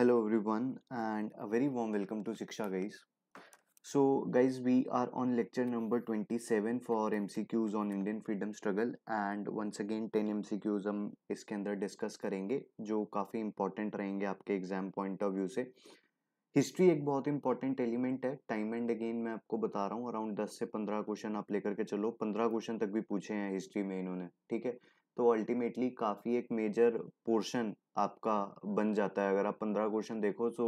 Warm welcome to Shiksha guys so guys we are on lecture number twenty seven for M C 27 on Indian freedom struggle and once again ten M 10 Qs हम इसके अंदर discuss करेंगे जो काफ़ी important रहेंगे आपके exam point of view से history एक बहुत इंपॉर्टेंट एलिमेंट है टाइम एंड अगेन मैं आपको बता रहा हूँ अराउंड 10 से 15 क्वेश्चन आप लेकर के चलो 15 क्वेश्चन तक भी पूछे हैं हिस्ट्री में इन्होंने ठीक है तो अल्टीमेटली काफ़ी एक मेजर पोर्शन आपका बन जाता है अगर आप पंद्रह क्वेश्चन देखो तो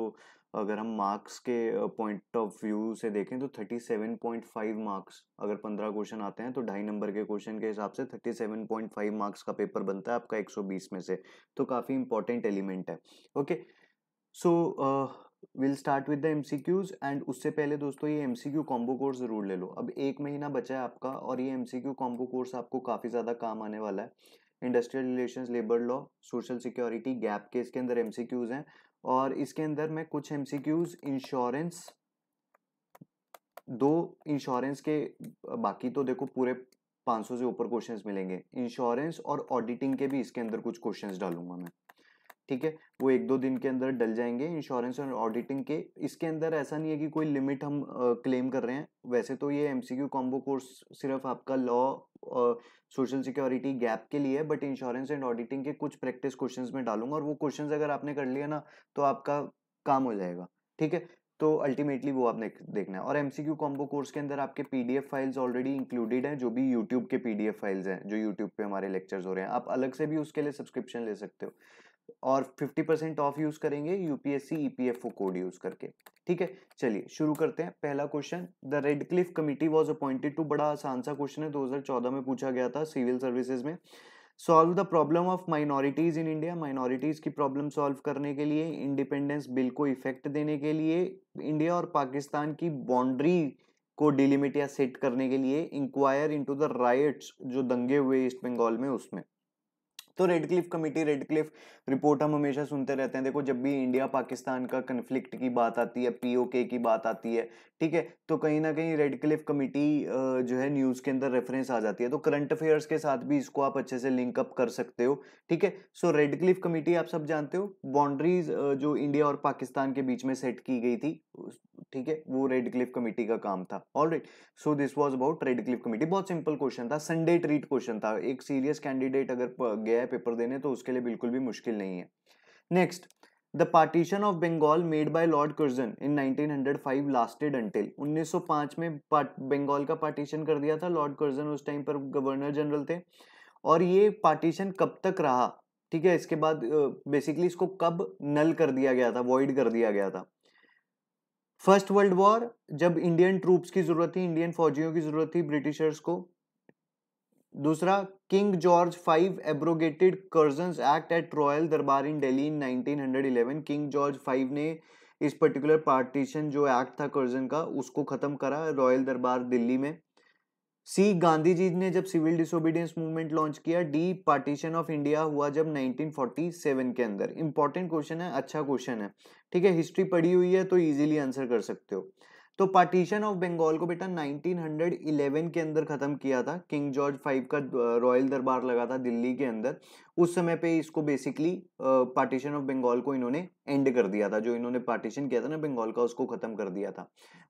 अगर हम मार्क्स के पॉइंट ऑफ व्यू से देखें तो thirty seven point five marks अगर पंद्रह क्वेश्चन आते हैं तो ढाई नंबर के क्वेश्चन के हिसाब से thirty seven point five marks का पेपर बनता है आपका एक सौ बीस में से तो काफ़ी इंपॉर्टेंट एलिमेंट है okay so will start with the M C Qs and उससे पहले दोस्तों ये M C Q combo course ज़रूर ले लो अब एक महीना बचा है आपका और ये M C Q combo course आपको काफ़ी ज़्यादा काम आने वाला है industrial relations labour law social security gap के इसके अंदर एमसीक्यूज हैं और इसके अंदर मैं कुछ एमसीक्यूज इंश्योरेंस दो इंश्योरेंस के बाकी तो देखो पूरे 500 से ऊपर क्वेश्चंस मिलेंगे इंश्योरेंस और ऑडिटिंग के भी इसके अंदर कुछ क्वेश्चंस डालूंगा मैं ठीक है वो एक दो दिन के अंदर डल जाएंगे इंश्योरेंस और ऑडिटिंग के इसके अंदर ऐसा नहीं है कि कोई लिमिट हम क्लेम कर रहे हैं वैसे तो ये एमसीक्यू कॉम्बो कोर्स सिर्फ आपका लॉ सोशल सिक्योरिटी गैप के लिए है बट इंश्योरेंस एंड ऑडिटिंग के कुछ प्रैक्टिस क्वेश्चंस में डालूंगा और वो क्वेश्चंस अगर आपने कर लिया ना तो आपका काम हो जाएगा ठीक है तो अल्टीमेटली वो आपने देखना है और M C Q combo course के अंदर आपके P D F files already included हैं जो भी यूट्यूब के पी डी एफ फाइल्स हैं जो यूट्यूब पे हमारे लेक्चर्स हो रहे हैं आप अलग से भी उसके लिए सब्सक्रिप्शन ले सकते हो और 50 परसेंट ऑफ यूज करेंगे यूपीएससी ईपीएफओ कोड यूज करके ठीक है चलिए शुरू करते हैं पहला question the Radcliffe committee was appointed to बड़ा आसान सा क्वेश्चन है 2014 में पूछा गया था सिविल सर्विसेज में solve the problem of minorities in India minorities की प्रॉब्लम सॉल्व करने के लिए इंडिपेंडेंस बिल को इफेक्ट देने के लिए इंडिया और पाकिस्तान की बाउंड्री को डिलिमिट या सेट करने के लिए इंक्वायर इनटू द राइट्स जो दंगे हुए ईस्ट बंगाल में उसमें तो Radcliffe committee Radcliffe report हम हमेशा सुनते रहते हैं देखो जब भी इंडिया पाकिस्तान का कन्फ्लिक्ट की बात आती है पीओके की बात आती है ठीक है तो कहीं ना कहीं रेड क्लिफ कमेटी जो है न्यूज़ के अंदर रेफरेंस आ जाती है तो करंट अफेयर्स के साथ भी इसको आप अच्छे से लिंकअप कर सकते हो ठीक है सो रेड क्लिफ कमेटी आप सब जानते हो बाउंड्रीज जो इंडिया और पाकिस्तान के बीच में सेट की गई थी ठीक है वो रेड क्लिफ कमेटी का काम था all right so this was about Radcliffe committee बहुत सिंपल क्वेश्चन था संडे ट्रीट क्वेश्चन था एक सीरियस कैंडिडेट अगर गया पेपर देने तो उसके लिए बिल्कुल भी मुश्किल नहीं है next the partition of Bengal made by Lord Curzon in 1905 lasted until 1905 में बंगाल का पार्टीशन कर दिया था लॉर्ड कर्जन उस टाइम पर गवर्नर जनरल थे और ये पार्टीशन कब तक रहा ठीक है इसके बाद बेसिकली इसको कब नल कर दिया गया था वॉइड कर दिया गया था फर्स्ट वर्ल्ड वॉर जब इंडियन ट्रूप्स की जरूरत थी इंडियन फौजियों की जरूरत थी ब्रिटिशर्स को दूसरा King George five abrogated Curzon act at royal durbar in Delhi in 1911 King George five ने इस पर्टिकुलर पार्टीशन जो एक्ट था कर्जन का उसको ख़त्म करा रॉयल दरबार दिल्ली में सी गांधी जी ने जब सिविल डिसोबीडियंस मूवमेंट लॉन्च किया डी पार्टीशन ऑफ इंडिया हुआ जब 1947 के अंदर इंपॉर्टेंट क्वेश्चन है अच्छा क्वेश्चन है ठीक है हिस्ट्री पढ़ी हुई है तो इजीली आंसर कर सकते हो तो पार्टीशन ऑफ बंगाल को बेटा 1911 के अंदर ख़त्म किया था किंग जॉर्ज फाइव का रॉयल दरबार लगा था दिल्ली के अंदर उस समय पे इसको बेसिकली पार्टीशन ऑफ बंगाल को इन्होंने एंड कर दिया था जो इन्होंने पार्टीशन किया था ना बंगाल का उसको ख़त्म कर दिया था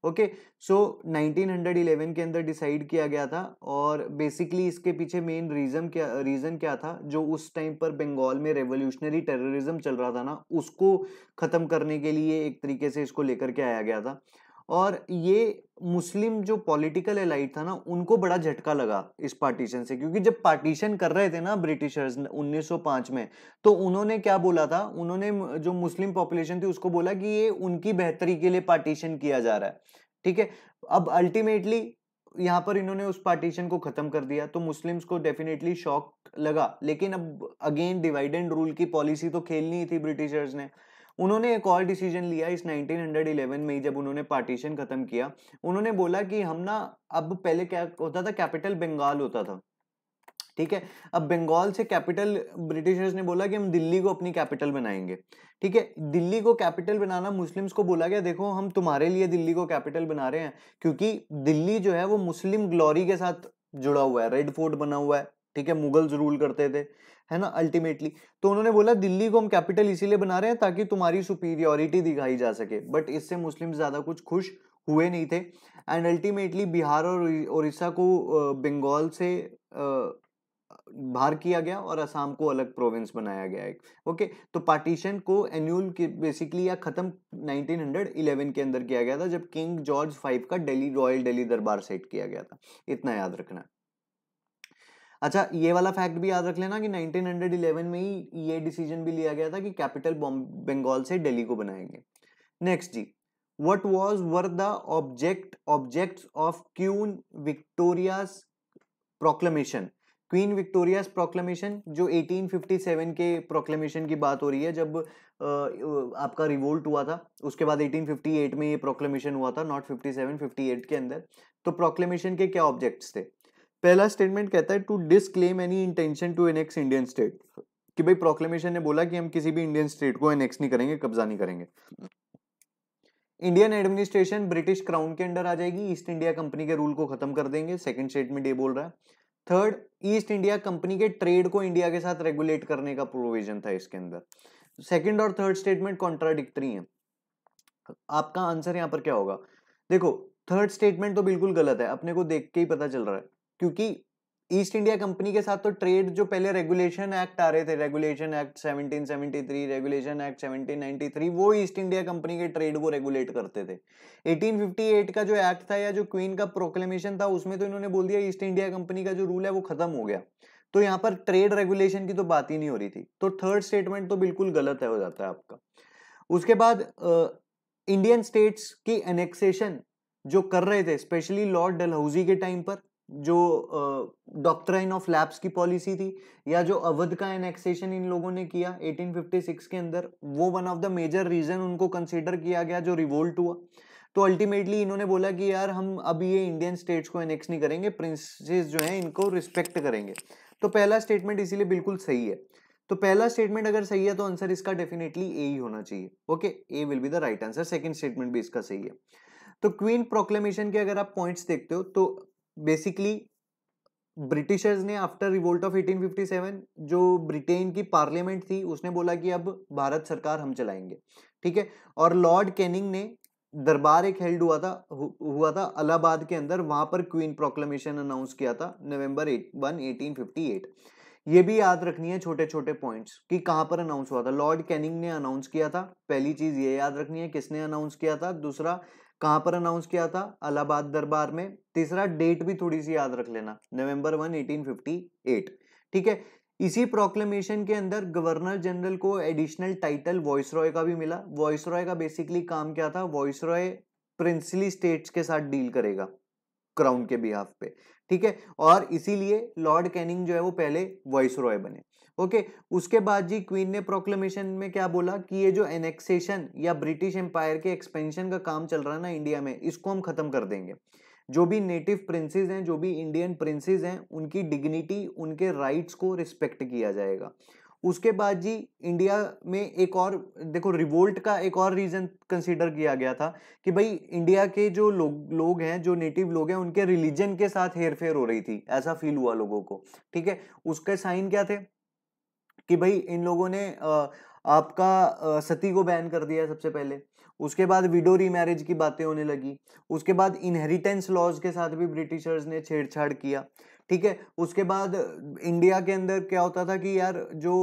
ओके सो so, 1911 के अंदर डिसाइड किया गया था और बेसिकली इसके पीछे मेन रीज़न क्या रीज़न क्या था जो उस टाइम पर बंगाल में रेवोल्यूशनरी टेररिज्म चल रहा था ना उसको ख़त्म करने के लिए एक तरीके से इसको लेकर के आया गया था और ये मुस्लिम जो पॉलिटिकल एलाइट था ना उनको बड़ा झटका लगा इस पार्टीशन से क्योंकि जब पार्टीशन कर रहे थे ना ब्रिटिशर्स 1905 में तो उन्होंने क्या बोला था उन्होंने जो मुस्लिम पॉपुलेशन थी उसको बोला कि ये उनकी बेहतरी के लिए पार्टीशन किया जा रहा है ठीक है अब अल्टीमेटली यहाँ पर इन्होंने उस पार्टीशन को खत्म कर दिया तो मुस्लिम्स को डेफिनेटली शॉक लगा लेकिन अब अगेन डिवाइड एंड रूल की पॉलिसी तो खेलनी ही थी ब्रिटिशर्स ने उन्होंने एक और डिसीजन लिया इस 1911 में ही जब उन्होंने पार्टीशन खत्म किया उन्होंने बोला कि हम ना अब पहले क्या होता था कैपिटल बंगाल होता था ठीक है अब बंगाल से कैपिटल ब्रिटिशर्स ने बोला कि हम दिल्ली को अपनी कैपिटल बनाएंगे ठीक है दिल्ली को कैपिटल बनाना मुस्लिम्स को बोला गया देखो हम तुम्हारे लिए दिल्ली को कैपिटल बना रहे हैं क्योंकि दिल्ली जो है वो मुस्लिम ग्लोरी के साथ जुड़ा हुआ है रेड फोर्ट बना हुआ है ठीक है मुगल्स रूल करते थे है ना अल्टीमेटली तो उन्होंने बोला दिल्ली को हम कैपिटल इसीलिए बना रहे हैं ताकि तुम्हारी सुपीरियोरिटी दिखाई जा सके बट इससे मुस्लिम ज़्यादा कुछ खुश हुए नहीं थे एंड अल्टीमेटली बिहार और उड़ीसा को बंगाल से बाहर किया गया और असम को अलग प्रोविंस बनाया गया एक ओके तो पार्टीशन को एन्यूल बेसिकली या ख़त्म 1911 के अंदर किया गया था जब किंग जॉर्ज फाइव का दिल्ली रॉयल दिल्ली दरबार सेट किया गया था इतना याद रखना अच्छा ये वाला फैक्ट भी याद रख लेना कि 1911 में ही ये डिसीजन भी लिया गया था कि कैपिटल बंगाल से दिल्ली को बनाएंगे नेक्स्ट जी what was were the object objects of Queen Victoria's proclamation Queen Victoria's proclamation जो 1857 के प्रोक्लेमेशन की बात हो रही है जब आपका रिवोल्ट हुआ था उसके बाद 1858 में ये प्रोक्लेमेशन हुआ था नॉट 57 58 के अंदर तो प्रोक्लेमेशन के क्या ऑब्जेक्ट्स थे पहला स्टेटमेंट कहता है to disclaim any intention to annex Indian state कि भाई प्रोक्लेमेशन ने बोला कि हम किसी भी इंडियन स्टेट को एनेक्स नहीं करेंगे कब्जा नहीं करेंगे इंडियन एडमिनिस्ट्रेशन ब्रिटिश क्राउन के अंडर आ जाएगी ईस्ट इंडिया कंपनी के रूल को खत्म कर देंगे सेकंड स्टेटमेंट ये बोल रहा है थर्ड ईस्ट इंडिया कंपनी के ट्रेड को इंडिया के साथ रेगुलेट करने का प्रोविजन था इसके अंदर सेकंड और थर्ड स्टेटमेंट कॉन्ट्राडिक्टी है आपका आंसर यहाँ पर क्या होगा देखो थर्ड स्टेटमेंट तो बिल्कुल गलत है अपने को देख के ही पता चल रहा है क्योंकि ईस्ट इंडिया कंपनी के साथ तो ट्रेड जो पहले रेगुलेशन एक्ट आ रहे थे रेगुलेशन एक्ट 1773 रेगुलेशन एक्ट 1793 वो ईस्ट इंडिया कंपनी के ट्रेड को रेगुलेट करते थे 1858 का जो एक्ट था या जो क्वीन का प्रोक्लेमेशन था उसमें तो इन्होंने बोल दिया ईस्ट इंडिया कंपनी का जो रूल है वो खत्म हो गया तो यहाँ पर ट्रेड रेगुलेशन की तो बात ही नहीं हो रही थी तो थर्ड स्टेटमेंट तो बिल्कुल गलत है हो जाता है आपका उसके बाद इंडियन स्टेट्स की एनेक्सेशन जो कर रहे थे स्पेशली लॉर्ड डलहौजी के टाइम पर जो डॉक्ट्राइन ऑफ लैब्स की पॉलिसी थी या जो अवध का एनेक्सेशन इन लोगों ने किया 1856 के अंदर वो one of the major reason उनको कंसिडर किया गया जो रिवोल्ट हुआ तो अल्टीमेटली इन्होंने बोला कि यार हम अब ये इंडियन स्टेट्स को एनेक्स नहीं करेंगे प्रिंसेस जो हैं इनको रिस्पेक्ट करेंगे तो पहला स्टेटमेंट इसीलिए बिल्कुल सही है तो पहला स्टेटमेंट अगर सही है तो आंसर इसका डेफिनेटली ए ही होना चाहिए okay A will be the right answer second statement भी इसका सही है तो क्वीन प्रोक्लेमेशन के अगर आप पॉइंट्स देखते हो तो बेसिकली ब्रिटिशर्स ने आफ्टर रिवोल्ट ऑफ 1857 जो ब्रिटेन की पार्लियामेंट थी उसने बोला कि अब भारत सरकार हम चलाएंगे ठीक है और लॉर्ड कैनिंग ने दरबार एक हेल्ड हुआ था हु, हुआ था अलाहाबाद के अंदर वहां पर क्वीन प्रोक्लेमेशन अनाउंस किया था नवंबर वन एटीन ये भी याद रखनी है छोटे छोटे पॉइंट्स कि कहाँ पर अनाउंस हुआ था लॉर्ड कैनिंग ने अनाउंस किया था पहली चीज ये याद रखनी है किसने अनाउंस किया था दूसरा कहां पर अनाउंस किया था अलाहाबाद दरबार में तीसरा डेट भी थोड़ी सी याद रख लेना नवंबर वन एट ठीक है इसी प्रोक्लेमेशन के अंदर गवर्नर जनरल को एडिशनल टाइटल वॉइस रॉय का भी मिला वॉइस रॉय का बेसिकली काम क्या था वॉइस रॉय प्रिंसली स्टेट्स के साथ डील करेगा क्राउन के बिहाफ पे ठीक है और इसीलिए लॉर्ड कैनिंग जो है वो पहले वॉइस रॉय बने ओके उसके बाद जी क्वीन ने प्रोक्लेमेशन में क्या बोला कि ये जो एनेक्सेशन या ब्रिटिश एम्पायर के एक्सपेंशन का काम चल रहा है ना इंडिया में इसको हम खत्म कर देंगे जो भी नेटिव प्रिंसेस हैं जो भी इंडियन प्रिंसेस हैं उनकी डिग्निटी उनके राइट्स को रिस्पेक्ट किया जाएगा उसके बाद जी इंडिया में एक और देखो रिवोल्ट का एक और रीज़न कंसीडर किया गया था कि भाई इंडिया के जो लोग लोग हैं जो नेटिव लोग हैं उनके रिलीजन के साथ हेरफेर हो रही थी ऐसा फील हुआ लोगों को ठीक है उसके साइन क्या थे कि भाई इन लोगों ने आपका सती को बैन कर दिया सबसे पहले उसके बाद विडो रीमैरिज की बातें होने लगी उसके बाद इनहेरिटेंस लॉज के साथ भी ब्रिटिशर्स ने छेड़छाड़ किया ठीक है उसके बाद इंडिया के अंदर क्या होता था कि यार जो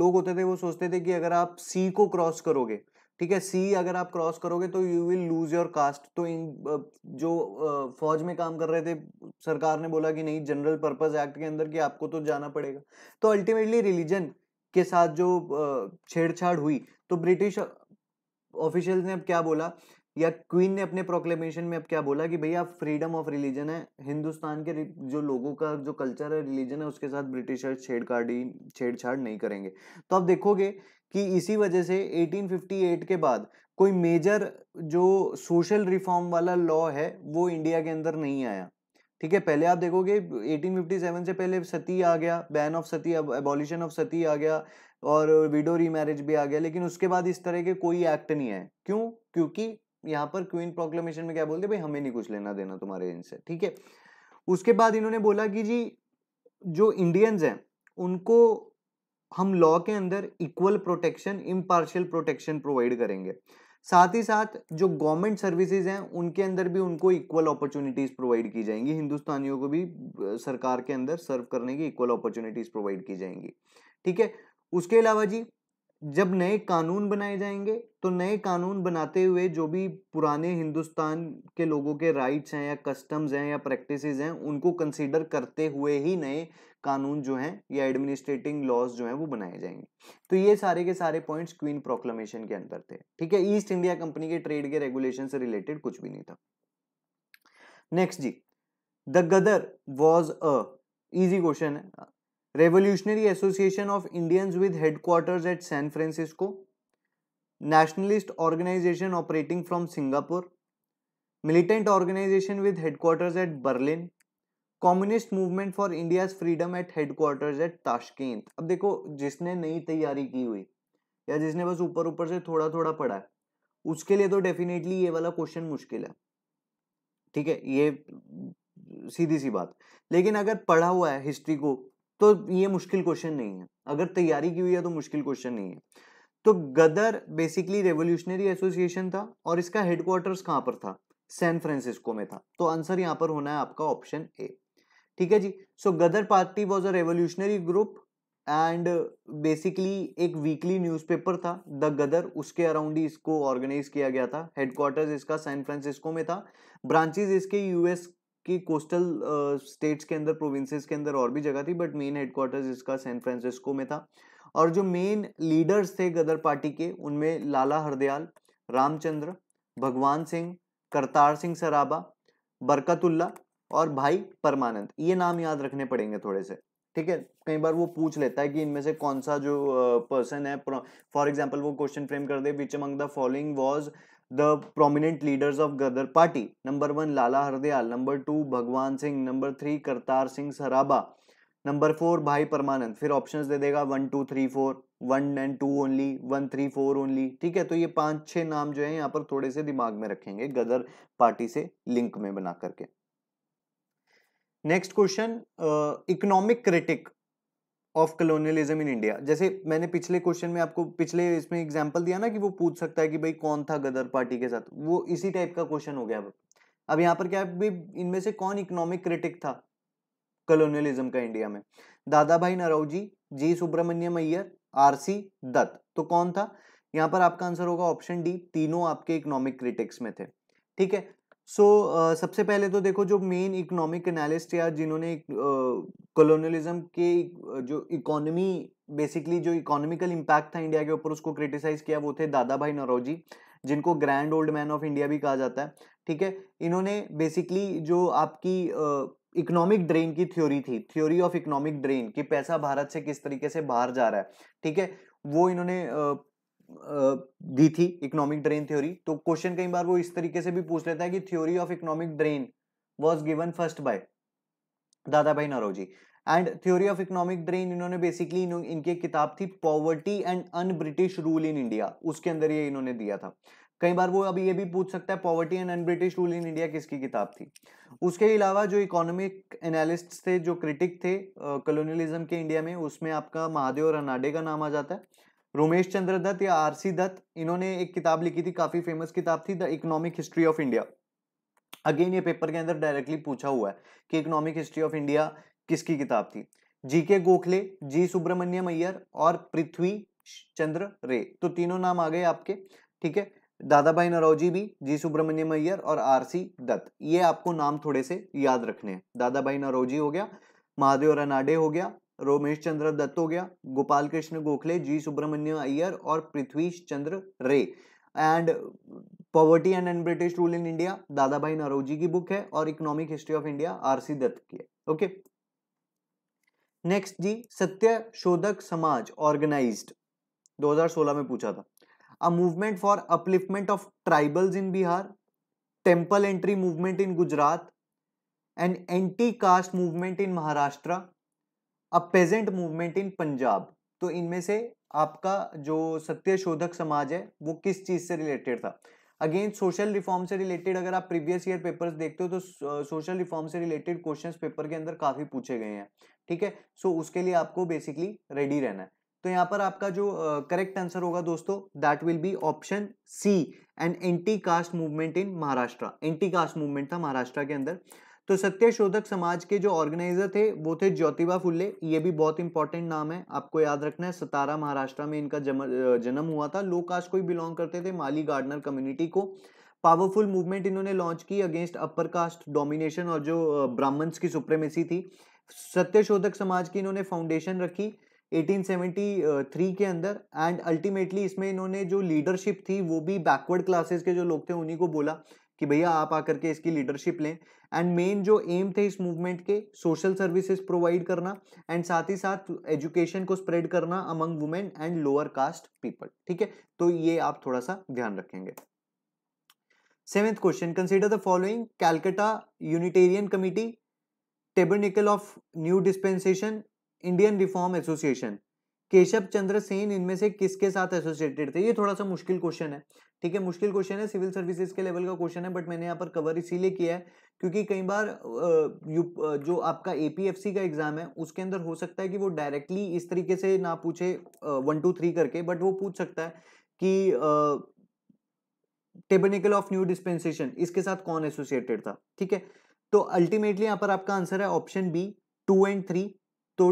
लोग होते थे वो सोचते थे कि अगर आप सी को क्रॉस करोगे ठीक है सी अगर आप क्रॉस करोगे तो you will lose your caste तो इन जो फौज में काम कर रहे थे सरकार ने बोला कि नहीं जनरल पर्पज एक्ट के अंदर कि आपको तो जाना पड़ेगा तो अल्टीमेटली रिलीजन के साथ जो छेड़छाड़ हुई तो ब्रिटिश ऑफिशियल्स ने अब क्या बोला या क्वीन ने अपने प्रोक्लेमेशन में अब क्या बोला कि भैया फ्रीडम ऑफ रिलीजन है हिंदुस्तान के जो लोगों का जो कल्चर है रिलीजन है उसके साथ ब्रिटिशर्स छेड़छाड़ी छेड़छाड़ नहीं करेंगे तो आप देखोगे कि इसी वजह से 1858 के बाद कोई मेजर जो सोशल रिफॉर्म वाला लॉ है वो इंडिया के अंदर नहीं आया ठीक है पहले आप देखोगे 1857 से पहले सती आ गया ban of sati abolition of sati आ गया और विडो रीमैरिज भी आ गया लेकिन उसके बाद इस तरह के कोई एक्ट नहीं आए क्यों क्योंकि यहाँ पर क्वीन प्रोक्लेमेशन में क्या बोलते भाई हमें नहीं कुछ लेना देना तुम्हारे इनसे ठीक है उसके बाद इन्होंने बोला कि जी जो इंडियंस हैं उनको हम लॉ के अंदर equal protection impartial protection provide करेंगे साथ ही साथ जो गवर्नमेंट सर्विसेज हैं उनके अंदर भी उनको इक्वल अपॉर्चुनिटीज प्रोवाइड की जाएंगी हिंदुस्तानियों को भी सरकार के अंदर सर्व करने की इक्वल अपॉर्चुनिटीज प्रोवाइड की जाएंगी ठीक है उसके अलावा जी जब नए कानून बनाए जाएंगे तो नए कानून बनाते हुए जो भी पुराने हिंदुस्तान के लोगों के राइट्स हैं या कस्टम्स हैं या प्रैक्टिसेस हैं उनको कंसीडर करते हुए ही नए कानून जो हैं या एडमिनिस्ट्रेटिंग लॉज जो हैं वो बनाए जाएंगे तो ये सारे के सारे पॉइंट्स क्वीन प्रोक्लमेशन के अंदर थे ठीक है ईस्ट इंडिया कंपनी के ट्रेड के रेगुलेशन से रिलेटेड कुछ भी नहीं था नेक्स्ट जी the Ghadar was a easy question है revolutionary association of Indians with headquarters at San Francisco nationalist organisation operating from Singapore militant organisation with headquarters at Berlin communist movement for India freedom at headquarters at Tashkent अब देखो जिसने नई तैयारी की हुई या जिसने बस ऊपर ऊपर से थोड़ा थोड़ा पढ़ा है उसके लिए तो डेफिनेटली ये वाला क्वेश्चन मुश्किल है ठीक है ये सीधी सी बात लेकिन अगर पढ़ा हुआ है हिस्ट्री को तो ये मुश्किल क्वेश्चन नहीं है अगर तैयारी की हुई है तो मुश्किल क्वेश्चन नहीं है तो गदर बेसिकली रेवोल्यूशनरी एसोसिएशन था और इसका हेडक्वार्टर्स कहां पर था सैन फ्रांसिस्को में था तो आंसर यहां पर होना है आपका ऑप्शन ए ठीक है जी so Ghadar party was a revolutionary group and basically एक वीकली न्यूज़पेपर था द गदर उसके अराउंड ही इसको ऑर्गेनाइज किया गया था हेडक्वार्टर्स इसका सैन फ्रांसिस्को में था ब्रांचेज इसके यूएस की कोस्टल स्टेट्स uh, के अंदर प्रोविंसेस के अंदर और भी जगह थी बट मेन हेडक्वार्टर्स इसका सैन फ्रांसिस्को में था और जो मेन लीडर्स थे गदर पार्टी के उनमें लाला हरदयाल रामचंद्र भगवान सिंह करतार सिंह सराबा बरकतुल्ला और भाई परमानंद ये नाम याद रखने पड़ेंगे थोड़े से ठीक है कई बार वो पूछ लेता है कि इनमें से कौन सा जो पर्सन है फॉर एग्जाम्पल वो क्वेश्चन फ्रेम कर दे which among the following was the prominent leaders of Ghadar party number one Lala Hardayal number two Bhagwan Singh number three Kartar Singh Sarabha number four Bhai Parmanand फिर ऑप्शन दे देगा one two three four one and two only one three four only ठीक है तो ये पांच छह नाम जो है यहाँ पर थोड़े से दिमाग में रखेंगे गदर पार्टी से लिंक में बना करके next question economic critique of colonialism in India जैसे मैंने पिछले क्वेश्चन में आपको पिछले इसमें एग्जाम्पल दिया ना कि वो पूछ सकता है कि भाई कौन था गदर पार्टी के साथ वो इसी टाइप का क्वेश्चन हो गया अब यहाँ पर क्या है इनमें से कौन इकोनॉमिक क्रिटिक था कलोनियलिज्म का इंडिया में Dadabhai Naoroji G Subramania Iyer R C Dutt तो कौन था यहाँ पर आपका आंसर होगा ऑप्शन डी तीनों आपके इकोनॉमिक क्रिटिक्स में थे ठीक है सो so, uh, सबसे पहले तो देखो जो मेन इकोनॉमिक एनालिस्ट या जिन्होंने कॉलोनियलिज्म uh, के जो इकोनॉमी बेसिकली जो इकोनॉमिकल इम्पैक्ट था इंडिया के ऊपर उसको क्रिटिसाइज किया वो थे दादा भाई नरोजी जिनको grand old man of India भी कहा जाता है ठीक है इन्होंने बेसिकली जो आपकी इकोनॉमिक uh, ड्रेन की थ्योरी थी थ्योरी ऑफ इकोनॉमिक ड्रेन कि पैसा भारत से किस तरीके से बाहर जा रहा है ठीक है वो इन्होंने दी थी इकोनॉमिक ड्रेन थ्योरी तो क्वेश्चन कई बार वो इस तरीके से भी पूछ लेता है कि theory of economic drain was given first by Dadabhai Naoroji and theory of economic drain इन्होंने बेसिकली इनकी किताब थी poverty and un British rule in India उसके अंदर ये इन्होंने दिया था कई बार वो अभी ये भी पूछ सकता है poverty and un British rule in India किसकी किताब थी उसके अलावा जो इकोनॉमिक एनालिस्ट थे जो क्रिटिक थे कॉलोनियलिज्म के इंडिया में उसमें आपका महादेव रनाडे का नाम आ जाता है रोमेश चंद्र दत्त या आरसी दत्त इन्होंने एक किताब लिखी थी काफी फेमस किताब थी the economic history of India again ये पेपर के अंदर डायरेक्टली पूछा हुआ है कि इकोनॉमिक हिस्ट्री ऑफ इंडिया किसकी किताब थी जी के गोखले जी सुब्रमण्यम अय्यर और पृथ्वी चंद्र रे तो तीनों नाम आ गए आपके ठीक है दादा भाई नरौजी भी जी सुब्रमण्यम अय्यर और आरसी दत्त ये आपको नाम थोड़े से याद रखने हैं दादा भाई नरौजी हो गया महादेव रनाडे हो गया रोमेश चंद्र दत्त हो गया गोपाल कृष्ण गोखले जी सुब्रमण्यम अय्यर और Prithvi Chandra Ray and poverty and and British rule in India Dadabhai Naoroji की बुक है और economic history of India R C Dutt की है ओके नेक्स्ट जी सत्य शोधक समाज ऑर्गेनाइज्ड 2016 में पूछा था a movement for upliftment of tribals in Bihar temple entry movement in Gujarat and anti caste movement in Maharashtra a peasant movement in Punjab तो इनमें से आपका जो सत्य शोधक समाज है वो किस चीज़ से रिलेटेड था अगेन सोशल रिफॉर्म से रिलेटेड अगर आप प्रीवियस ईयर पेपर्स देखते हो तो सोशल रिफॉर्म से रिलेटेड क्वेश्चंस पेपर के अंदर काफ़ी पूछे गए हैं ठीक है सो so, उसके लिए आपको बेसिकली रेडी रहना है तो यहाँ पर आपका जो करेक्ट uh, आंसर होगा दोस्तों that will be option C and anti caste movement in Maharashtra anti caste movement था महाराष्ट्र के अंदर तो सत्यशोधक समाज के जो ऑर्गेनाइजर थे वो थे ज्योतिबा फुल्ले ये भी बहुत इंपॉर्टेंट नाम है आपको याद रखना है सतारा महाराष्ट्र में इनका जन्म हुआ था लो कास्ट को ही बिलोंग करते थे माली गार्डनर कम्युनिटी को पावरफुल मूवमेंट इन्होंने लॉन्च की अगेंस्ट अपर कास्ट डोमिनेशन और जो ब्राह्मण्स की सुप्रेमेसी थी सत्यशोधक समाज की इन्होंने फाउंडेशन रखी 1873 के अंदर एंड अल्टीमेटली इसमें इन्होंने जो लीडरशिप थी वो भी बैकवर्ड क्लासेस के जो लोग थे उन्हीं को बोला कि भैया आप आकर के इसकी लीडरशिप लें एंड मेन जो एम थे इस मूवमेंट के सोशल सर्विसेज प्रोवाइड करना एंड साथ ही साथ एजुकेशन को स्प्रेड करना among women and lower caste people ठीक है तो ये आप थोड़ा सा ध्यान रखेंगे seventh question consider the following Calcutta Unitarian committee tabernacle of new dispensation Indian reform association Keshav Chandra Sen इनमें से किसके साथ एसोसिएटेड थे ये थोड़ा सा मुश्किल क्वेश्चन है ठीक है मुश्किल क्वेश्चन है सिविल सर्विसेज के लेवल का क्वेश्चन है बट मैंने यहाँ पर कवर इसीलिए किया है क्योंकि कई बार जो आपका एपीएफसी का एग्जाम है उसके अंदर हो सकता है कि वो डायरेक्टली इस तरीके से ना पूछे वन टू थ्री करके बट वो पूछ सकता है कि टेबनिकल ऑफ न्यू डिस्पेंसेशन इसके साथ कौन एसोसिएटेड था ठीक है तो अल्टीमेटली यहाँ पर आपका आंसर है option B two and three तो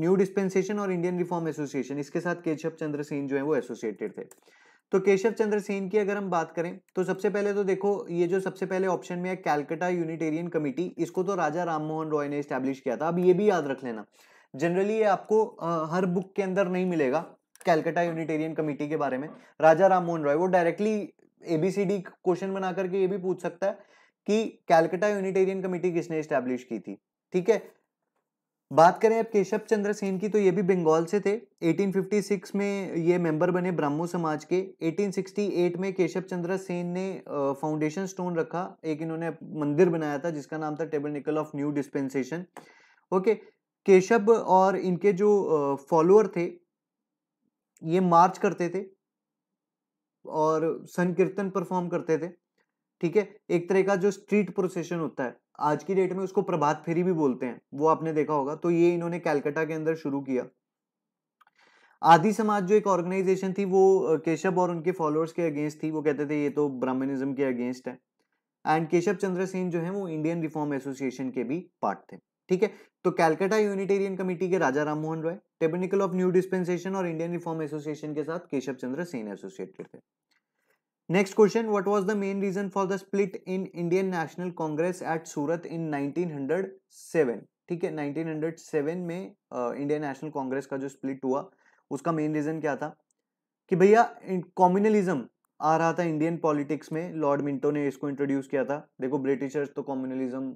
न्यू डिस्पेंसेशन और इंडियन रिफॉर्म एसोसिएशन इसके साथ केशव चंद्र सेन जो है वो एसोसिएटेड थे तो केशव चंद्र सेन की अगर हम बात करें तो सबसे पहले तो देखो ये जो सबसे पहले ऑप्शन में है कैलकटा यूनिटेरियन कमेटी इसको तो राजा राममोहन रॉय ने स्टैब्लिश किया था अब ये भी याद रख लेना जनरली ये आपको आ, हर बुक के अंदर नहीं मिलेगा कैलकटा यूनिटेरियन कमेटी के बारे में राजा राममोहन रॉय वो डायरेक्टली एबीसीडी क्वेश्चन बना करके ये भी पूछ सकता है कि कैलकटा यूनिटेरियन कमेटी किसने स्टैब्लिश की थी ठीक है बात करें अब केशव चंद्र सेन की तो ये भी बंगाल से थे 1856 में ये मेंबर बने ब्राह्मो समाज के 1868 में केशव चंद्र सेन ने फाउंडेशन स्टोन रखा एक इन्होंने मंदिर बनाया था जिसका नाम था tabernacle of new dispensation okay Keshav और इनके जो फॉलोअर थे ये मार्च करते थे और संकीर्तन परफॉर्म करते थे ठीक है एक तरह का जो स्ट्रीट प्रोसेशन होता है आज की डेट में उसको प्रभात फेरी भी बोलते हैं वो आपने देखा होगा तो ये इन्होंने कैलकाटा के अंदर शुरू किया आदि समाज जो एक ऑर्गेनाइजेशन थी वो केशव और उनके फॉलोअर्स के अगेंस्ट थी वो कहते थे ये तो ब्राह्मणिज्म के अगेंस्ट है एंड केशव चंद्र सेन जो है वो इंडियन रिफॉर्म एसोसिएशन के भी पार्ट थे ठीक है तो कैलकाटा यूनिटेरियन कमेटी के Raja Ram Mohan Roy tabernacle of new dispensation और इंडियन रिफॉर्म एसोसिएशन के साथ केशव चंद्र सेन एसोसिएटेड थे next question what was the main reason for the split in Indian National Congress at Surat in 1907? ठीक है 1907 में इंडियन नेशनल कांग्रेस का जो स्प्लिट हुआ उसका मेन रीजन क्या था कि भैया कॉम्युनलिज्म आ रहा था इंडियन पॉलिटिक्स में लॉर्ड मिंटो ने इसको इंट्रोड्यूस किया था देखो ब्रिटिशर्स तो कॉम्युनलिज्म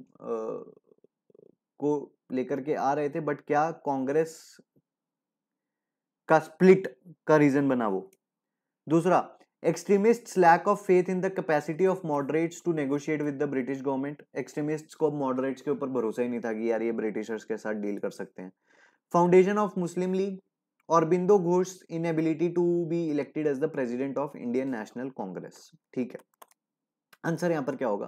को लेकर के आ रहे थे बट क्या कांग्रेस का स्प्लिट का रीजन बना वो दूसरा extremists lack of faith in the capacity of moderates to negotiate with the British government extremists को मॉडरेट्स के ऊपर भरोसा ही नहीं था कि यार ये ब्रिटिशर्स के साथ डील कर सकते हैं फाउंडेशन ऑफ मुस्लिम लीग और Aurobindo Ghosh in ability to be elected as the president of Indian National Congress ठीक है आंसर यहाँ पर क्या होगा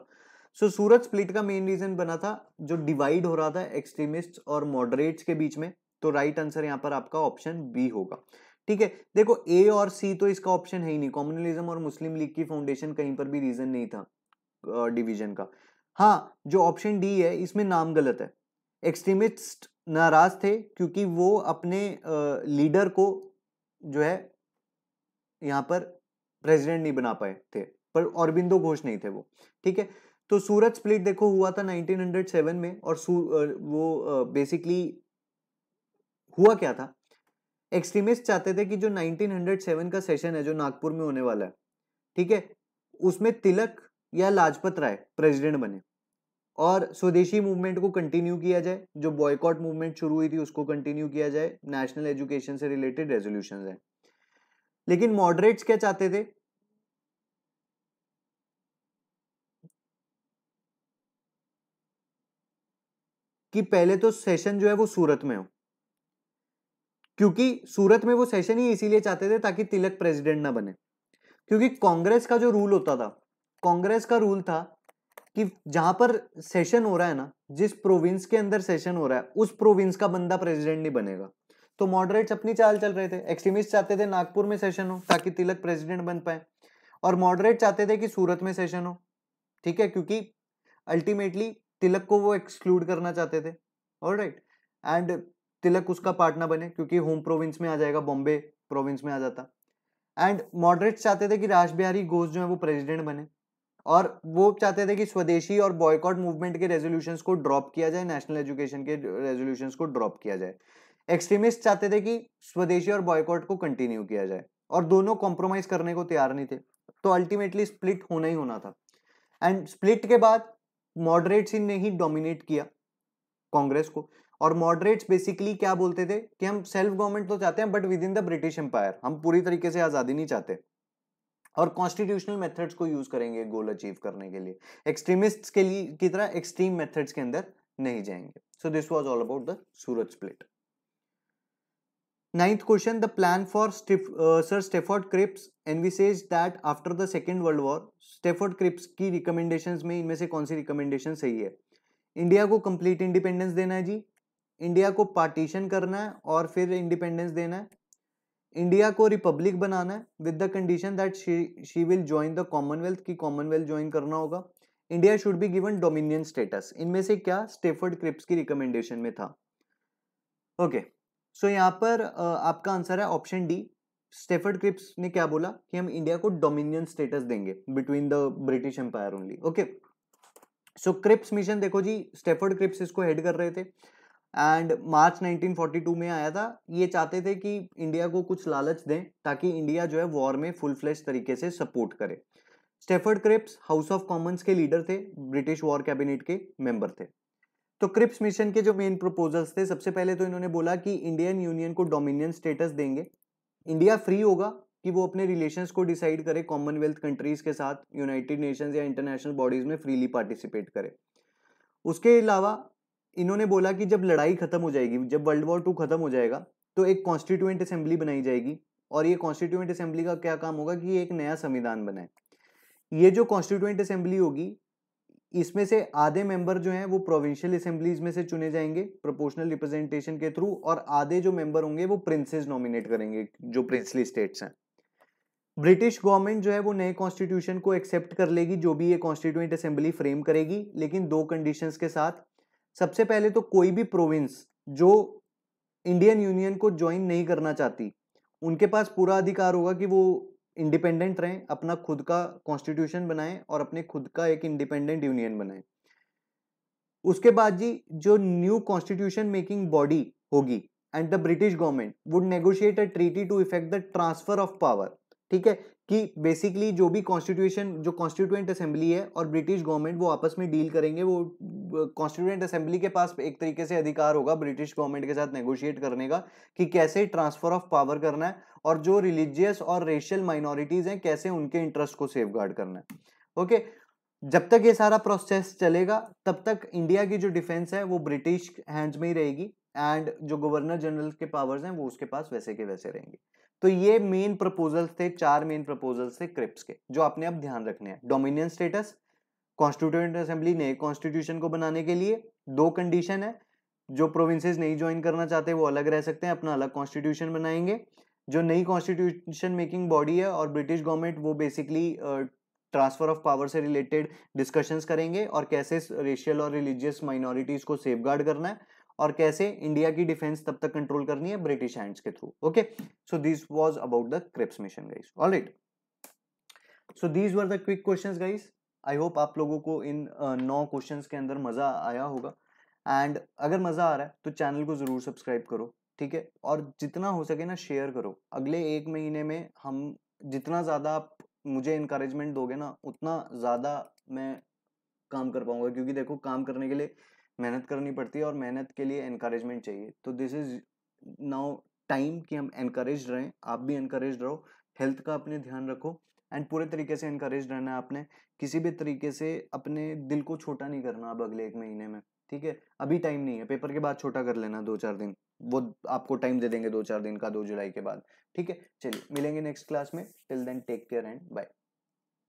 सो so, सूरत स्प्लिट का मेन रीजन बना था जो डिवाइड हो रहा था एक्सट्रीमिस्ट और मॉडरेट्स के बीच में तो राइट आंसर यहाँ पर आपका ऑप्शन बी होगा ठीक है देखो ए और सी तो इसका ऑप्शन है ही नहीं कॉम्युनलिज्म और मुस्लिम लीग की फाउंडेशन कहीं पर भी रीजन नहीं था डिवीजन का हाँ जो ऑप्शन डी है इसमें नाम गलत है एक्सट्रीमिस्ट नाराज थे क्योंकि वो अपने लीडर को जो है यहाँ पर प्रेसिडेंट नहीं बना पाए थे पर औरबिंदो घोष नहीं थे वो ठीक है तो सूरत स्प्लिट देखो हुआ था 1907 में और वो बेसिकली हुआ क्या था एक्सट्रीमिस्ट चाहते थे कि जो 1907 का सेशन है जो नागपुर में होने वाला है ठीक है उसमें तिलक या लाजपत राय प्रेसिडेंट बने और स्वदेशी मूवमेंट को कंटिन्यू किया जाए जो बॉयकॉट मूवमेंट शुरू हुई थी उसको कंटिन्यू किया जाए नेशनल एजुकेशन से रिलेटेड रेजोल्यूशन है लेकिन मॉडरेट्स क्या चाहते थे कि पहले तो सेशन जो है वो सूरत में हो क्योंकि सूरत में वो सेशन ही इसीलिए चाहते थे ताकि तिलक प्रेसिडेंट ना बने क्योंकि कांग्रेस का जो रूल होता था कांग्रेस का रूल था कि जहां पर सेशन हो रहा है ना जिस प्रोविंस के अंदर सेशन हो रहा है उस प्रोविंस का बंदा प्रेसिडेंट नहीं बनेगा तो मॉडरेट्स अपनी चाल चल रहे थे एक्सट्रीमिस्ट चाहते थे नागपुर में सेशन हो ताकि तिलक प्रेसिडेंट बन पाए और मॉडरेट चाहते थे कि सूरत में सेशन हो ठीक है क्योंकि अल्टीमेटली तिलक को वो एक्सक्लूड करना चाहते थे और राइट एंड तिलक उसका पार्ट ना बने क्योंकि होम प्रोविंस में आ जाएगा बॉम्बे प्रोविंस में आ जाता एंड मॉडरेट्स चाहते थे कि राज बिहारी घोष जो है वो प्रेसिडेंट बने और वो चाहते थे कि स्वदेशी और बॉयकॉट मूवमेंट के रेजोल्यूशंस को ड्रॉप किया जाए नेशनल एजुकेशन के रेजोल्यूशंस को ड्रॉप किया जाए एक्सट्रीमिस्ट चाहते थे कि स्वदेशी और बॉयकॉट को कंटिन्यू किया जाए और दोनों कॉम्प्रोमाइज करने को तैयार नहीं थे तो अल्टीमेटली स्प्लिट होना ही होना था एंड स्प्लिट के बाद मॉडरेट्स ही ने ही डोमिनेट किया कांग्रेस को और मॉडरेट्स बेसिकली क्या बोलते थे कि हम सेल्फ गवर्नमेंट तो चाहते हैं but within the British empire हम पूरी तरीके से आज़ादी नहीं चाहते और कॉन्स्टिट्यूशनल मेथड्स को यूज़ करेंगे गोल अचीव करने के लिए एक्सट्रीमिस्ट्स के लिए की तरह एक्सट्रीम मेथड्स के अंदर नहीं जाएंगे so this was all about the Surat split ninth question the plan for Sir Stafford Cripps Stafford Cripps envisaged that after the Second World War, Stafford Cripps की रिकमेंडेशन में इनमें से कौन सी रिकमेंडेशन सही है इंडिया को कंप्लीट इंडिपेंडेंस देना है जी इंडिया को पार्टीशन करना है और फिर इंडिपेंडेंस देना है इंडिया को रिपब्लिक बनाना है with the condition that she she will join the Commonwealth की कॉमनवेल्थ ज्वाइन करना होगा India should be given dominion status इनमें से क्या स्टेफर्ड क्रिप्स की रिकमेंडेशन में था ओके सो यहाँ पर आपका आंसर है ऑप्शन डी स्टेफर्ड क्रिप्स ने क्या बोला कि हम इंडिया को डोमिनियन स्टेटस देंगे between the British empire only okay so Cripps mission देखो जी स्टेफर्ड क्रिप्स इसको हेड कर रहे थे एंड मार्च 1942 में आया था ये चाहते थे कि इंडिया को कुछ लालच दें ताकि इंडिया जो है वॉर में फुल फ्लैश तरीके से सपोर्ट करे Stafford Cripps House of Commons के लीडर थे ब्रिटिश वॉर कैबिनेट के मेंबर थे तो क्रिप्स मिशन के जो मेन प्रपोजल्स थे सबसे पहले तो इन्होंने बोला कि इंडियन यूनियन को डोमिनियन स्टेटस देंगे इंडिया फ्री होगा कि वो अपने रिलेशंस को डिसाइड करे कॉमनवेल्थ कंट्रीज के साथ यूनाइटेड नेशंस या इंटरनेशनल बॉडीज में फ्रीली पार्टिसिपेट करे उसके अलावा इन्होंने बोला कि जब लड़ाई खत्म हो जाएगी जब वर्ल्ड वॉर टू खत्म हो जाएगा तो एक कॉन्स्टिट्यूएंट असेंबली बनाई जाएगी और ये कॉन्स्टिट्यूएंट असेंबली का क्या काम होगा कि एक नया संविधान बनाए ये जो कॉन्स्टिट्यूएंट असेंबली होगी इसमें से आधे मेंबर जो हैं वो प्रोविंशियल असेंबलीज में से चुने जाएंगे प्रोपोर्शनल रिप्रेजेंटेशन के थ्रू और आधे जो मेंबर होंगे वो प्रिंसेस नॉमिनेट करेंगे जो प्रिंसली स्टेट्स हैं ब्रिटिश गवर्नमेंट जो है वो नए कॉन्स्टिट्यूशन को एक्सेप्ट कर लेगी जो भी ये कॉन्स्टिट्यूएंट असेंबली फ्रेम करेगी लेकिन दो कंडीशंस के साथ सबसे पहले तो कोई भी प्रोविंस जो इंडियन यूनियन को ज्वाइन नहीं करना चाहती उनके पास पूरा अधिकार होगा कि वो इंडिपेंडेंट रहें अपना खुद का कॉन्स्टिट्यूशन बनाएं और अपने खुद का एक इंडिपेंडेंट यूनियन बनाएं उसके बाद जी जो न्यू कॉन्स्टिट्यूशन मेकिंग बॉडी होगी and the British government would negotiate a treaty to effect the transfer of power ठीक है कि बेसिकली जो भी कॉन्स्टिट्यूशन जो कॉन्स्टिट्यूएंट असेंबली है और ब्रिटिश गवर्नमेंट वो आपस में डील करेंगे वो कॉन्स्टिट्यूएंट असेंबली के पास एक तरीके से अधिकार होगा ब्रिटिश गवर्नमेंट के साथ नेगोशिएट करने का कि कैसे ट्रांसफर ऑफ पावर करना है और जो रिलीजियस और रेशियल माइनॉरिटीज़ हैं कैसे उनके इंटरेस्ट को सेफ करना है ओके जब तक ये सारा प्रोसेस चलेगा तब तक इंडिया की जो डिफेंस है वो ब्रिटिश हैंड्स में ही रहेगी एंड जो गवर्नर जनरल के पावर्स हैं वो उसके पास वैसे के वैसे रहेंगे तो ये मेन प्रपोजल्स थे चार मेन प्रपोजल्स थे क्रिप्स के जो आपने अब ध्यान रखने हैं डोमिनियन स्टेटस कॉन्स्टिट्यूंट असेंबली ने कॉन्स्टिट्यूशन को बनाने के लिए दो कंडीशन है जो प्रोविंसेस नहीं ज्वाइन करना चाहते वो अलग रह सकते हैं अपना अलग कॉन्स्टिट्यूशन बनाएंगे जो नई कॉन्स्टिट्यूशन मेकिंग बॉडी है और ब्रिटिश गवर्नमेंट वो बेसिकली ट्रांसफर ऑफ पावर से रिलेटेड डिस्कशंस करेंगे और कैसे रेशियल और रिलीजियस माइनॉरिटीज़ को सेफ करना है और कैसे इंडिया की डिफेंस तब तक कंट्रोल करनी है ब्रिटिश हैंड्स के through okay so this was about the Cripps mission guys alright so this were the quick questions guys I hope आप लोगों को इन uh, नौ क्वेश्चन के अंदर मज़ा आया होगा एंड अगर मज़ा आ रहा है तो चैनल को ज़रूर सब्सक्राइब करो ठीक है और जितना हो सके ना शेयर करो अगले एक महीने में हम जितना ज़्यादा आप मुझे इंकरेजमेंट दोगे ना उतना ज़्यादा मैं काम कर पाऊंगा क्योंकि देखो काम करने के लिए मेहनत करनी पड़ती है और मेहनत के लिए इनक्रेजमेंट चाहिए तो दिस इज़ नाउ टाइम कि हम इनक्रेज रहें आप भी इनक्रेज रहो हेल्थ का अपने ध्यान रखो एंड पूरे तरीके से इनक्रेज रहना है आपने किसी भी तरीके से अपने दिल को छोटा नहीं करना अब अगले एक महीने में ठीक है अभी टाइम नहीं है पेपर के बाद छोटा कर लेना दो चार दिन वो आपको टाइम दे देंगे दो चार दिन का दो जुलाई के बाद ठीक है चलिए मिलेंगे नेक्स्ट क्लास में till then take care and bye